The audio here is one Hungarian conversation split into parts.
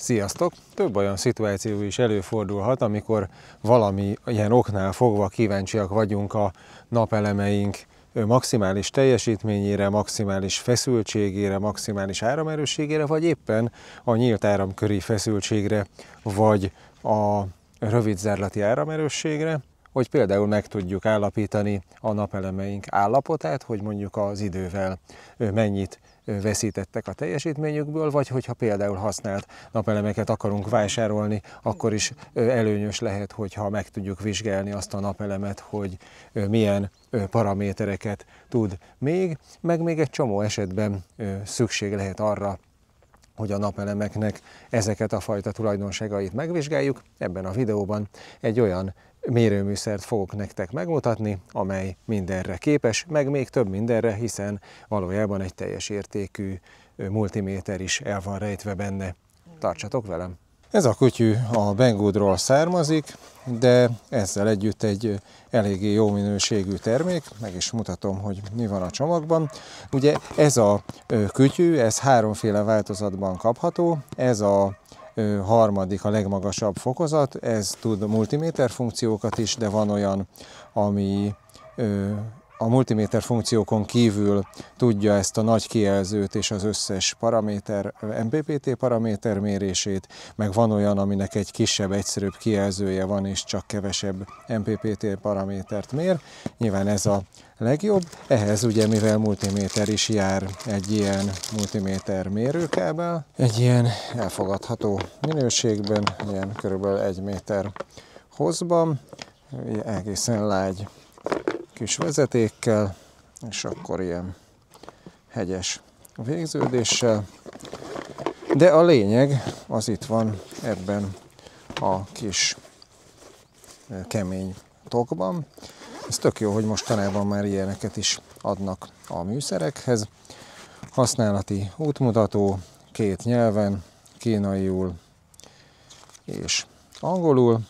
Sziasztok! Több olyan szituáció is előfordulhat, amikor valami ilyen oknál fogva kíváncsiak vagyunk a napelemeink maximális teljesítményére, maximális feszültségére, maximális áramerősségére, vagy éppen a nyílt áramköri feszültségre, vagy a rövid zárlati áramerősségre, hogy például meg tudjuk állapítani a napelemeink állapotát, hogy mondjuk az idővel mennyit veszítettek a teljesítményükből, vagy hogyha például használt napelemeket akarunk vásárolni, akkor is előnyös lehet, hogyha meg tudjuk vizsgálni azt a napelemet, hogy milyen paramétereket tud még, meg még egy csomó esetben szükség lehet arra, hogy a napelemeknek ezeket a fajta tulajdonságait megvizsgáljuk. Ebben a videóban egy olyan mérőműszert fogok nektek megmutatni, amely mindenre képes, meg még több mindenre, hiszen valójában egy teljes értékű multiméter is el van rejtve benne. Tartsatok velem! Ez a kutyú a Banggoodról származik, de ezzel együtt egy eléggé jó minőségű termék, meg is mutatom, hogy mi van a csomagban. Ugye ez a kutyú, ez háromféle változatban kapható, ez a harmadik a legmagasabb fokozat, ez tud multiméter funkciókat is, de van olyan, ami a multiméter funkciókon kívül tudja ezt a nagy kijelzőt és az összes paraméter, MPPT paraméter mérését, meg van olyan, aminek egy kisebb, egyszerűbb kijelzője van, és csak kevesebb MPPT paramétert mér. Nyilván ez a legjobb. Ehhez ugye, mivel multiméter is jár egy ilyen multiméter mérőkábel, egy ilyen elfogadható minőségben, ilyen körülbelül egy méter hozban, egészen lágy kis vezetékkel, és akkor ilyen hegyes végződéssel. De a lényeg az itt van ebben a kis kemény tokban. Ez tök jó, hogy mostanában már ilyeneket is adnak a műszerekhez. Használati útmutató két nyelven, kínaiul és angolul,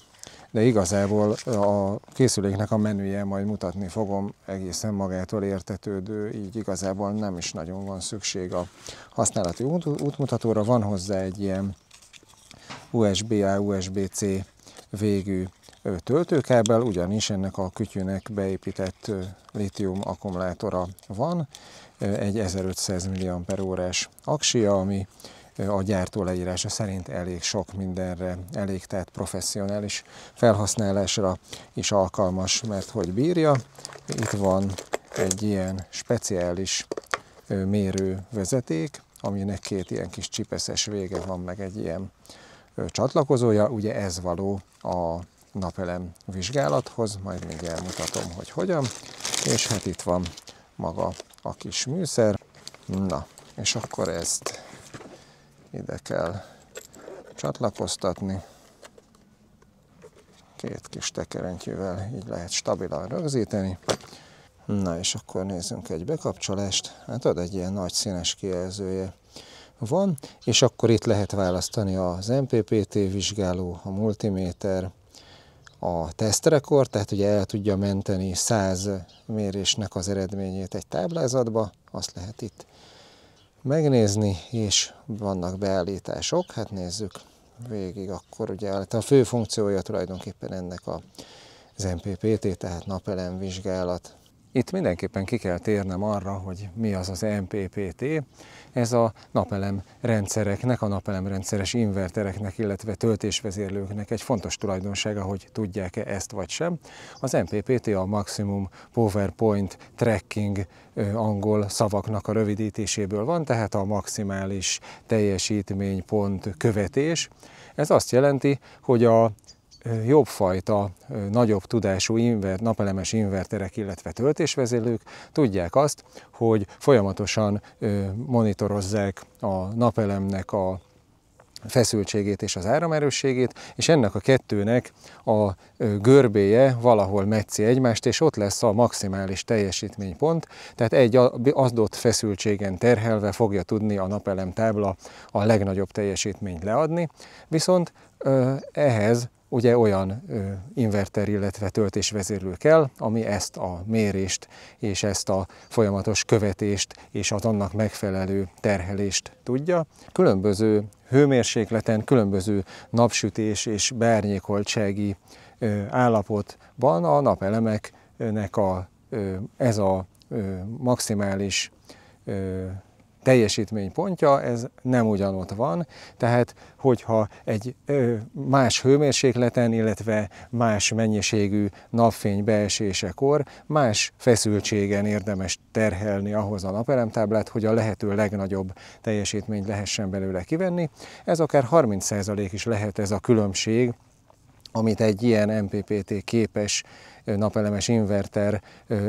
de igazából a készüléknek a menüje majd mutatni fogom egészen magától értetődő, így igazából nem is nagyon van szükség a használati út, útmutatóra. Van hozzá egy ilyen USB-A, USB-C végű töltőkábel, ugyanis ennek a kütyűnek beépített litium akkumulátora van, egy 1500 mah aksia, ami a gyártó leírása szerint elég sok mindenre, elég tehát professzionális felhasználásra is alkalmas, mert hogy bírja. Itt van egy ilyen speciális mérővezeték, aminek két ilyen kis csipeszes vége van, meg egy ilyen csatlakozója, ugye ez való a napelem vizsgálathoz, majd még elmutatom, hogy hogyan, és hát itt van maga a kis műszer. Na, és akkor ezt ide kell csatlakoztatni. Két kis tekerentyűvel így lehet stabilan rögzíteni. Na és akkor nézzünk egy bekapcsolást. Hát ad egy ilyen nagy színes kijelzője van, és akkor itt lehet választani az MPPT vizsgáló, a multiméter, a tesztrekor, tehát ugye el tudja menteni 100 mérésnek az eredményét egy táblázatba, azt lehet itt megnézni, és vannak beállítások, hát nézzük végig, akkor ugye hát a fő funkciója tulajdonképpen ennek a, az MPPT, tehát napelem vizsgálat, itt mindenképpen ki kell térnem arra, hogy mi az az MPPT. Ez a napelem rendszereknek, a rendszeres invertereknek, illetve töltésvezérlőknek egy fontos tulajdonsága, hogy tudják-e ezt vagy sem. Az MPPT a Maximum PowerPoint Tracking angol szavaknak a rövidítéséből van, tehát a maximális teljesítménypont követés. Ez azt jelenti, hogy a jobb fajta, nagyobb tudású inver, napelemes inverterek, illetve töltésvezélők tudják azt, hogy folyamatosan monitorozzák a napelemnek a feszültségét és az áramerősségét, és ennek a kettőnek a görbéje valahol metzi egymást, és ott lesz a maximális teljesítménypont, tehát egy adott feszültségen terhelve fogja tudni a napelem tábla a legnagyobb teljesítményt leadni, viszont ehhez ugye olyan inverter, illetve töltésvezérlő kell, ami ezt a mérést és ezt a folyamatos követést és az annak megfelelő terhelést tudja. Különböző hőmérsékleten, különböző napsütés és beárnyékoltsági állapotban a napelemeknek a, ez a maximális teljesítménypontja, ez nem ugyanott van, tehát hogyha egy más hőmérsékleten, illetve más mennyiségű napfény beesésekor más feszültségen érdemes terhelni ahhoz a napelemtáblát, hogy a lehető legnagyobb teljesítményt lehessen belőle kivenni. Ez akár 30% is lehet ez a különbség, amit egy ilyen MPPT képes napelemes inverter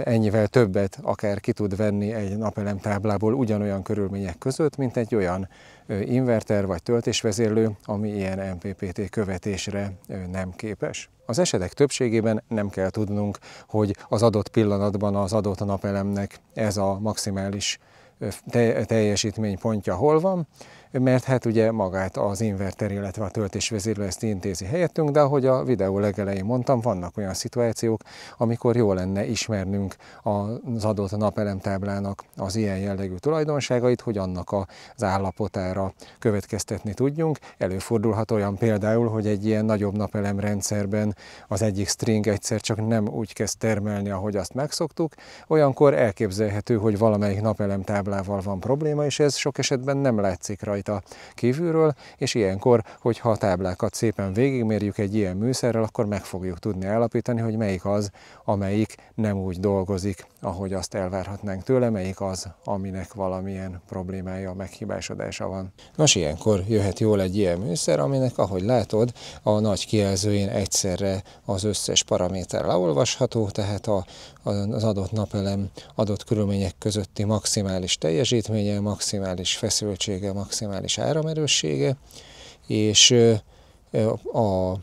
ennyivel többet akár ki tud venni egy napelem táblából ugyanolyan körülmények között, mint egy olyan inverter vagy töltésvezérlő, ami ilyen MPPT követésre nem képes. Az esetek többségében nem kell tudnunk, hogy az adott pillanatban az adott napelemnek ez a maximális teljesítménypontja hol van, mert hát ugye magát az inverter, illetve a töltésvezérlő ezt intézi helyettünk, de ahogy a videó legelején mondtam, vannak olyan szituációk, amikor jó lenne ismernünk az adott napelemtáblának az ilyen jellegű tulajdonságait, hogy annak az állapotára következtetni tudjunk. Előfordulhat olyan például, hogy egy ilyen nagyobb napelemrendszerben az egyik string egyszer csak nem úgy kezd termelni, ahogy azt megszoktuk, olyankor elképzelhető, hogy valamelyik napelemtáblával van probléma, és ez sok esetben nem látszik rajta rajta kívülről, és ilyenkor, hogyha a táblákat szépen végigmérjük egy ilyen műszerrel, akkor meg fogjuk tudni állapítani, hogy melyik az, amelyik nem úgy dolgozik, ahogy azt elvárhatnánk tőle, melyik az, aminek valamilyen problémája, meghibásodása van. Nos, ilyenkor jöhet jól egy ilyen műszer, aminek, ahogy látod, a nagy kijelzőjén egyszerre az összes paraméter leolvasható, tehát a, az adott napelem adott körülmények közötti maximális teljesítménye, maximális feszültsége, maximális maximális áramerőssége, és a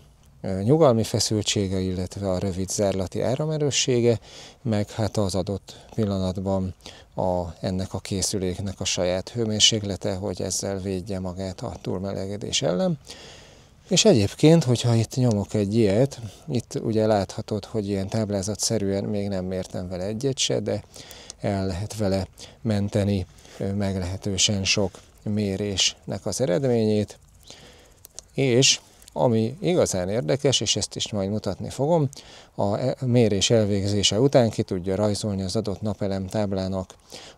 nyugalmi feszültsége, illetve a rövid zárlati áramerőssége, meg hát az adott pillanatban a, ennek a készüléknek a saját hőmérséklete, hogy ezzel védje magát a túlmelegedés ellen. És egyébként, hogyha itt nyomok egy ilyet, itt ugye láthatod, hogy ilyen táblázatszerűen még nem mértem vele egyet se, de el lehet vele menteni meglehetősen sok mérésnek az eredményét, és ami igazán érdekes, és ezt is majd mutatni fogom, a e- mérés elvégzése után ki tudja rajzolni az adott napelem táblának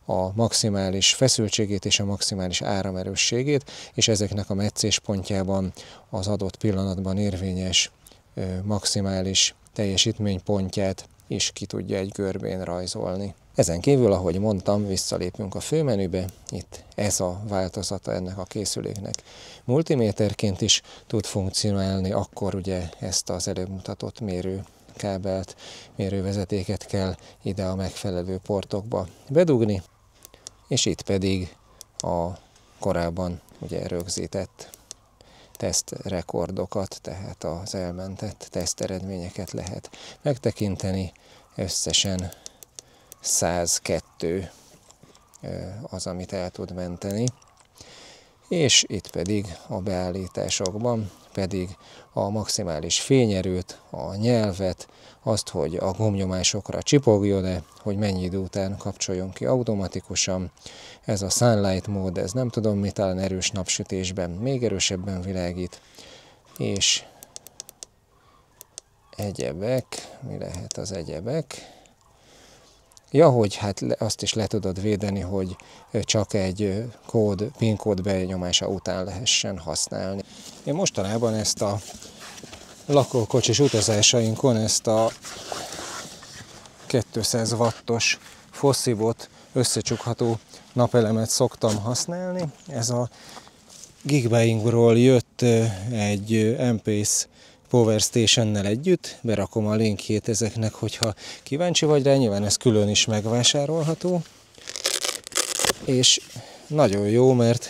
a maximális feszültségét és a maximális áramerősségét, és ezeknek a pontjában az adott pillanatban érvényes maximális teljesítménypontját is ki tudja egy görbén rajzolni. Ezen kívül, ahogy mondtam, visszalépünk a főmenübe, itt ez a változata ennek a készüléknek. Multiméterként is tud funkcionálni, akkor ugye ezt az előbb mutatott mérő kábelt, mérővezetéket kell ide a megfelelő portokba bedugni, és itt pedig a korábban ugye rögzített tesztrekordokat, tehát az elmentett teszteredményeket lehet megtekinteni. Összesen 102 az, amit el tud menteni. És itt pedig a beállításokban pedig a maximális fényerőt, a nyelvet, azt, hogy a gomnyomásokra csipogjon-e, hogy mennyi idő után kapcsoljon ki automatikusan. Ez a sunlight mód, ez nem tudom mit, talán erős napsütésben még erősebben világít, és egyebek, mi lehet az egyebek? Ja, hogy hát azt is le tudod védeni, hogy csak egy kód, PIN kód benyomása után lehessen használni. Én mostanában ezt a lakókocsis utazásainkon ezt a 200 wattos foszivot összecsukható napelemet szoktam használni. Ez a Gigbeingról jött egy MPS Power Station-nel együtt, berakom a linkjét ezeknek, hogyha kíváncsi vagy rá, nyilván ez külön is megvásárolható, és nagyon jó, mert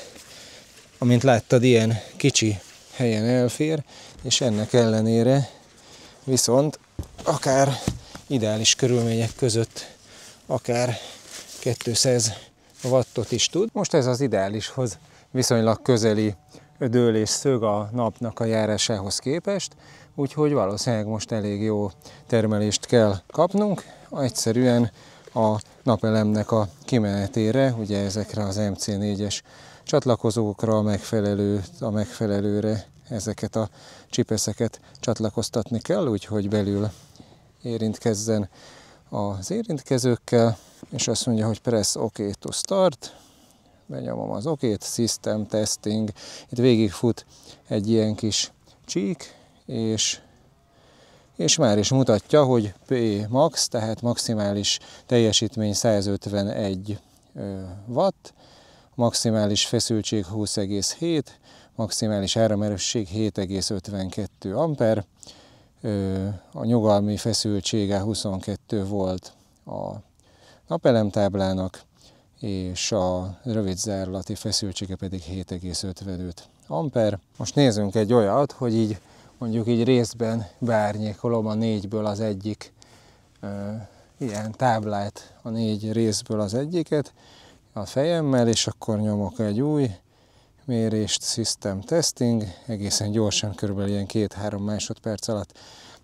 amint láttad, ilyen kicsi helyen elfér, és ennek ellenére viszont akár ideális körülmények között akár 200 wattot is tud. Most ez az ideálishoz viszonylag közeli dől és szög a napnak a járásához képest, úgyhogy valószínűleg most elég jó termelést kell kapnunk, egyszerűen a napelemnek a kimenetére, ugye ezekre az MC4-es csatlakozókra a megfelelő, a megfelelőre ezeket a csipeszeket csatlakoztatni kell, úgyhogy belül érintkezzen az érintkezőkkel, és azt mondja, hogy press OK to start, benyomom az okét, system testing, itt végigfut egy ilyen kis csík, és, és már is mutatja, hogy P max, tehát maximális teljesítmény 151 watt, maximális feszültség 20,7, maximális áramerősség 7,52 amper, a nyugalmi feszültsége 22 volt a napelemtáblának, és a rövid zárlati feszültsége pedig 7,55 amper. Most nézzünk egy olyat, hogy így mondjuk így részben beárnyékolom a négyből az egyik ö, ilyen táblát, a négy részből az egyiket a fejemmel, és akkor nyomok egy új mérést, system testing, egészen gyorsan, kb. ilyen 2-3 másodperc alatt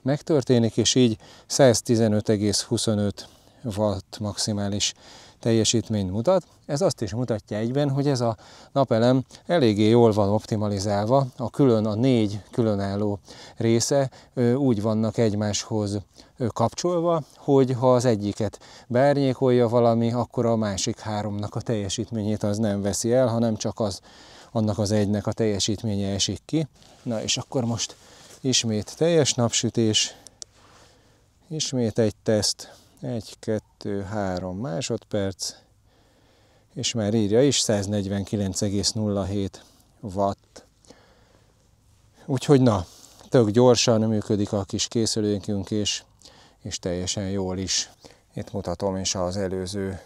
megtörténik, és így 115,25 watt maximális teljesítményt mutat. Ez azt is mutatja egyben, hogy ez a napelem eléggé jól van optimalizálva, a külön, a négy különálló része úgy vannak egymáshoz kapcsolva, hogy ha az egyiket beárnyékolja valami, akkor a másik háromnak a teljesítményét az nem veszi el, hanem csak az annak az egynek a teljesítménye esik ki. Na és akkor most ismét teljes napsütés, ismét egy teszt, egy, kettő, három másodperc, és már írja is 149,07 watt. Úgyhogy na, tök gyorsan működik a kis készülőnkünk és, és teljesen jól is. Itt mutatom is az előző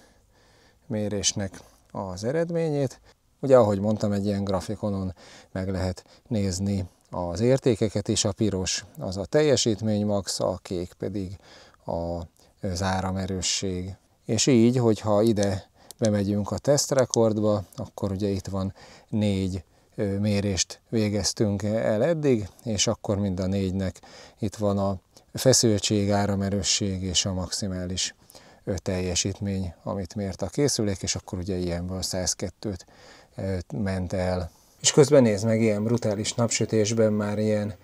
mérésnek az eredményét. Ugye, ahogy mondtam, egy ilyen grafikonon meg lehet nézni az értékeket is, a piros az a teljesítmény max, a kék pedig a az áramerősség. És így, hogyha ide bemegyünk a tesztrekordba, akkor ugye itt van négy mérést végeztünk el eddig, és akkor mind a négynek itt van a feszültség, áramerősség és a maximális teljesítmény, amit mért a készülék, és akkor ugye ilyenből 102-t ment el. És közben nézd meg, ilyen brutális napsütésben már ilyen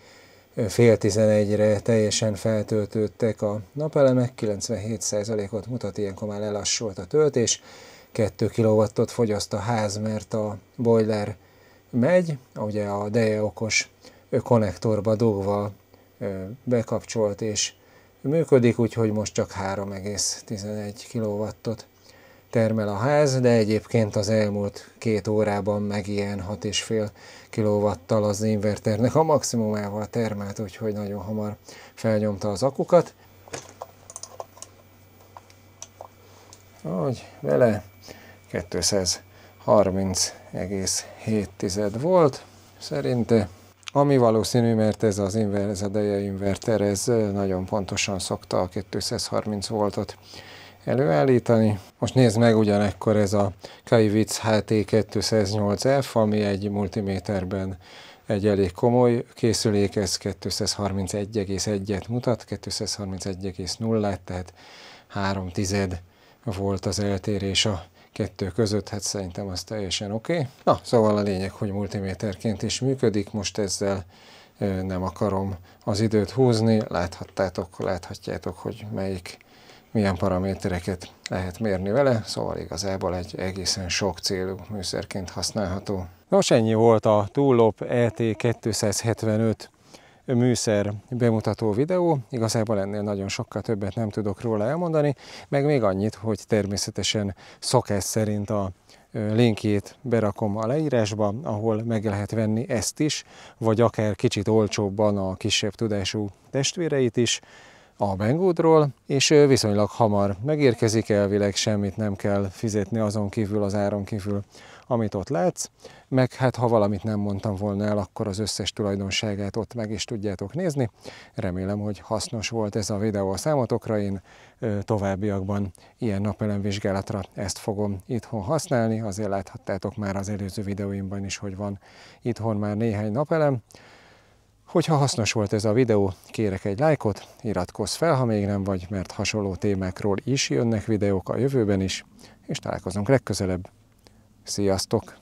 fél tizenegyre teljesen feltöltődtek a napelemek, 97%-ot mutat, ilyenkor már lelassult a töltés, 2 kw fogyaszt a ház, mert a boiler megy, ugye a Deje okos konnektorba dugva bekapcsolt és működik, úgyhogy most csak 3,11 kW-ot termel a ház, de egyébként az elmúlt két órában meg ilyen 6,5 kW-tal az inverternek a maximumával termelt, úgyhogy nagyon hamar felnyomta az akukat. Ahogy vele 230,7 volt szerinte, ami valószínű, mert ez az, inverter, ez a Deje inverter, ez nagyon pontosan szokta a 230 voltot előállítani. Most nézd meg ugyanekkor ez a Kaivitz HT208F, ami egy multiméterben egy elég komoly készülék, ez 231,1-et mutat, 231,0-et, tehát 3 tized volt az eltérés a kettő között, hát szerintem az teljesen oké. Okay. Na, szóval a lényeg, hogy multiméterként is működik, most ezzel nem akarom az időt húzni, láthattátok, láthatjátok, hogy melyik milyen paramétereket lehet mérni vele, szóval igazából egy egészen sok célú műszerként használható. Nos, ennyi volt a Túllop e ET275 műszer bemutató videó. Igazából ennél nagyon sokkal többet nem tudok róla elmondani, meg még annyit, hogy természetesen szokás szerint a linkjét berakom a leírásba, ahol meg lehet venni ezt is, vagy akár kicsit olcsóbban a kisebb tudású testvéreit is a Bengódról, és viszonylag hamar megérkezik, elvileg semmit nem kell fizetni azon kívül, az áron kívül, amit ott látsz, meg hát ha valamit nem mondtam volna el, akkor az összes tulajdonságát ott meg is tudjátok nézni. Remélem, hogy hasznos volt ez a videó a számotokra, én továbbiakban ilyen napelemvizsgálatra ezt fogom itthon használni, azért láthattátok már az előző videóimban is, hogy van itthon már néhány napelem, Hogyha hasznos volt ez a videó, kérek egy lájkot, iratkozz fel, ha még nem vagy, mert hasonló témákról is jönnek videók a jövőben is, és találkozunk legközelebb. Sziasztok!